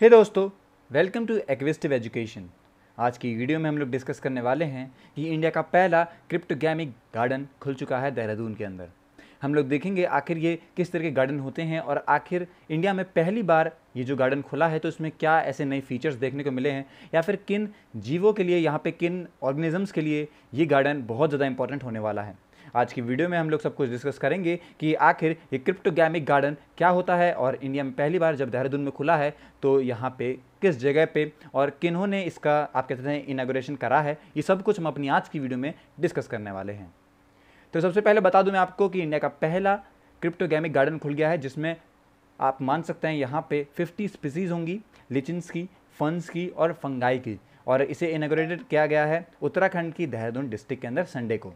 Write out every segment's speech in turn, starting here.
हे दोस्तों welcome to एक्विस्टिव education आज की वीडियो में हम लोग डिस्कस करने वाले हैं कि इंडिया का पहला क्रिप्टोगैमिक गार्डन खुल चुका है देहरादून के अंदर हम लोग देखेंगे आखिर ये किस तरह के गार्डन होते हैं और आखिर इंडिया में पहली बार ये जो गार्डन खुला है तो इसमें क्या ऐसे नए फीचर्स देखने को मिले हैं या फिर किन जीवों के लिए यहाँ पे किन ऑर्गेनिजम्स के लिए ये गार्डन बहुत ज़्यादा इंपॉर्टेंट होने वाला है आज की वीडियो में हम लोग सब कुछ डिस्कस करेंगे कि आखिर ये क्रिप्टोगैमिक गार्डन क्या होता है और इंडिया में पहली बार जब देहरादून में खुला है तो यहाँ पे किस जगह पे और किन्हों ने इसका आप कहते हैं इनाग्रेशन करा है ये सब कुछ हम अपनी आज की वीडियो में डिस्कस करने वाले हैं तो सबसे पहले बता दूँ मैं आपको कि इंडिया का पहला क्रिप्टोगैमिक गार्डन खुल गया है जिसमें आप मान सकते हैं यहाँ पे 50 स्पीसीज़ होंगी लिचिनस की फंस की और फंगाई की और इसे इनाग्रेटेड किया गया है उत्तराखंड की देहरादून डिस्ट्रिक्ट के अंदर संडे को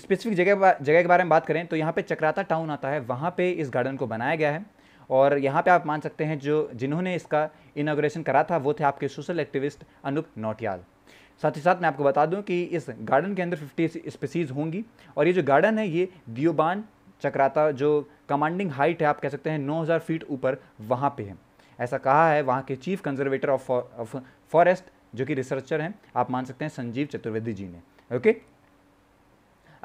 स्पेसिफिक जगह जगह के बारे में बात करें तो यहाँ पे चक्राता टाउन आता है वहाँ पे इस गार्डन को बनाया गया है और यहाँ पे आप मान सकते हैं जो जिन्होंने इसका इनाग्रेशन करा था वो थे आपके सोशल एक्टिविस्ट अनूप नोटियाल साथ ही साथ मैं आपको बता दूं कि इस गार्डन के अंदर 50 स्पीसीज़ होंगी और ये जो गार्डन है ये दियोबान चक्राता जो कमांडिंग हाइट है आप कह सकते हैं 9000 फीट ऊपर वहाँ पे है ऐसा कहा है वहाँ के चीफ कंजर्वेटर ऑफ फॉरेस्ट जो कि रिसर्चर हैं आप मान सकते हैं संजीव चतुर्वेदी जी ने ओके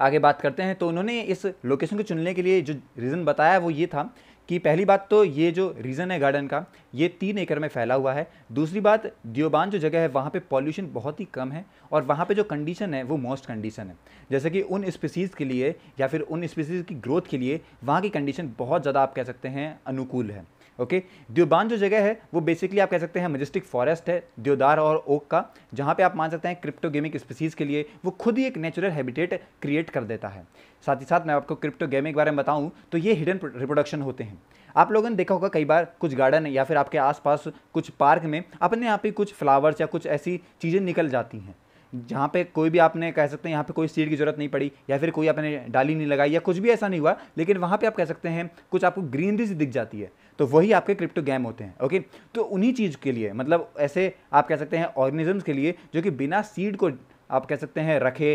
आगे बात करते हैं तो उन्होंने इस लोकेशन को चुनने के लिए जो रीज़न बताया वो ये था कि पहली बात तो ये जो रीज़न है गार्डन का ये तीन एकड़ में फैला हुआ है दूसरी बात दियोबान जो जगह है वहाँ पे पॉल्यूशन बहुत ही कम है और वहाँ पे जो कंडीशन है वो मोस्ट कंडीशन है जैसे कि उन स्पीसीज़ के लिए या फिर उन स्पीसीज़ की ग्रोथ के लिए वहाँ की कंडीशन बहुत ज़्यादा आप कह सकते हैं अनुकूल है ओके द्योबान जो जगह है वो बेसिकली आप कह सकते हैं मजेस्टिक फॉरेस्ट है द्योदार और ओक का जहाँ पे आप मान सकते हैं क्रिप्टोगेमिक स्पीसीज़ के लिए वो खुद ही एक नेचुरल हैबिटेट क्रिएट कर देता है साथ ही साथ मैं आपको क्रिप्टोगेमिक के बारे में बताऊँ तो ये हिडन रिप्रोडक्शन होते हैं आप लोगों ने देखा होगा कई बार कुछ गार्डन या फिर आपके आसपास कुछ पार्क में अपने आप ही कुछ फ्लावर्स या कुछ ऐसी चीज़ें निकल जाती हैं जहाँ पे कोई भी आपने कह सकते हैं यहाँ पे कोई सीड की ज़रूरत नहीं पड़ी या फिर कोई आपने डाली नहीं लगाई या कुछ भी ऐसा नहीं हुआ लेकिन वहाँ पे आप कह सकते हैं कुछ आपको ग्रीनरी दिख जाती है तो वही आपके क्रिप्टो गैम होते हैं ओके तो उन्हीं चीज़ के लिए मतलब ऐसे आप कह सकते हैं ऑर्गेनिजम्स के लिए जो कि बिना सीड को आप कह सकते हैं रखे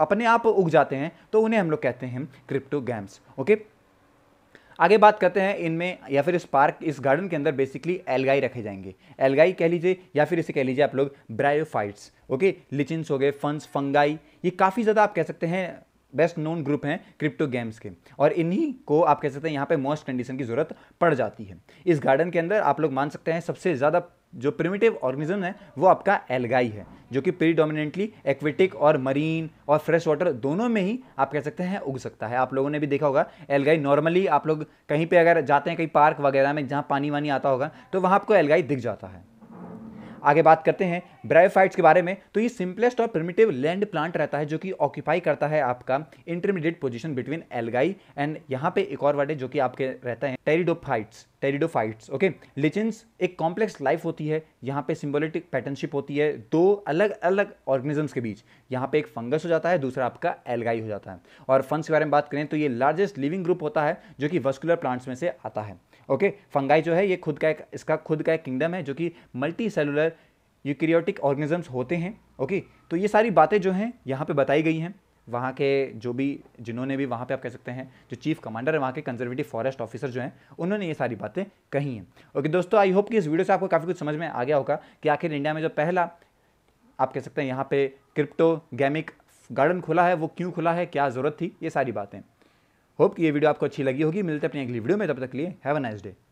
अपने आप उग जाते हैं तो उन्हें हम लोग कहते हैं क्रिप्टो गैम्स ओके आगे बात करते हैं इनमें या फिर इस पार्क इस गार्डन के अंदर बेसिकली एलगाई रखे जाएंगे एलगाई कह लीजिए या फिर इसे कह लीजिए आप लोग ब्रायोफाइट्स ओके लिचिन्स हो गए फंस फंगाई ये काफ़ी ज़्यादा आप कह सकते हैं बेस्ट नोन ग्रुप हैं क्रिप्टो गेम्स के और इन्हीं को आप कह सकते हैं यहाँ पे मोस्ट कंडीशन की ज़रूरत पड़ जाती है इस गार्डन के अंदर आप लोग मान सकते हैं सबसे ज़्यादा जो प्रिमिटिव ऑर्गेनिज्म है वो आपका एलगाई है जो कि प्रीडोमिनेंटली एक्वेटिक और मरीन और फ्रेश वाटर दोनों में ही आप कह सकते हैं उग सकता है आप लोगों ने भी देखा होगा एलगाई नॉर्मली आप लोग कहीं पे अगर जाते हैं कहीं पार्क वगैरह में जहाँ पानी वानी आता होगा तो वहाँ आपको एलगाई दिख जाता है आगे बात करते हैं ब्रायोफाइट्स के बारे में तो ये सिंपलेस्ट और प्रिमिटिव लैंड प्लांट रहता है जो कि ऑक्यूपाई करता है आपका intermediate position between algae and यहाँ पे एक और वर्ड है जो कि आपके रहते हैं टेरिडोफाइट्स टेरिडोफाइट्स ओके लिचिन्स एक कॉम्प्लेक्स लाइफ होती है यहाँ पे सिम्बोलिटिक पैटर्नशिप होती है दो अलग अलग ऑर्गेनिजम्स के बीच यहाँ पे एक फंगस हो जाता है दूसरा आपका एलगाई हो जाता है और फंस के बारे में बात करें तो ये लार्जेस्ट लिविंग ग्रुप होता है जो कि वस्कुलर प्लांट्स में से आता है ओके फंगाई जो है ये खुद का एक इसका खुद का एक किंगडम है जो कि मल्टी सेलुलर यूक्रियोटिक ऑर्गेनिजम्स होते हैं ओके तो ये सारी बातें जो हैं यहाँ पर बताई गई हैं वहाँ के जो भी जिन्होंने भी वहाँ पे आप कह सकते हैं जो चीफ कमांडर है वहाँ के कंजर्वेटिव फॉरेस्ट ऑफिसर जो हैं उन्होंने ये सारी बातें कही हैं ओके दोस्तों आई होप कि इस वीडियो से आपको काफ़ी कुछ समझ में आ गया होगा कि आखिर इंडिया में जो पहला आप कह सकते हैं यहाँ पे क्रिप्टो गैमिक गार्डन खुला है वो क्यों खुला है क्या ज़रूरत थी ये सारी बातें होप कि ये वीडियो आपको अच्छी लगी होगी मिलते हैं अपनी अगली वीडियो में तब तक लिए हैव अ नाइस डे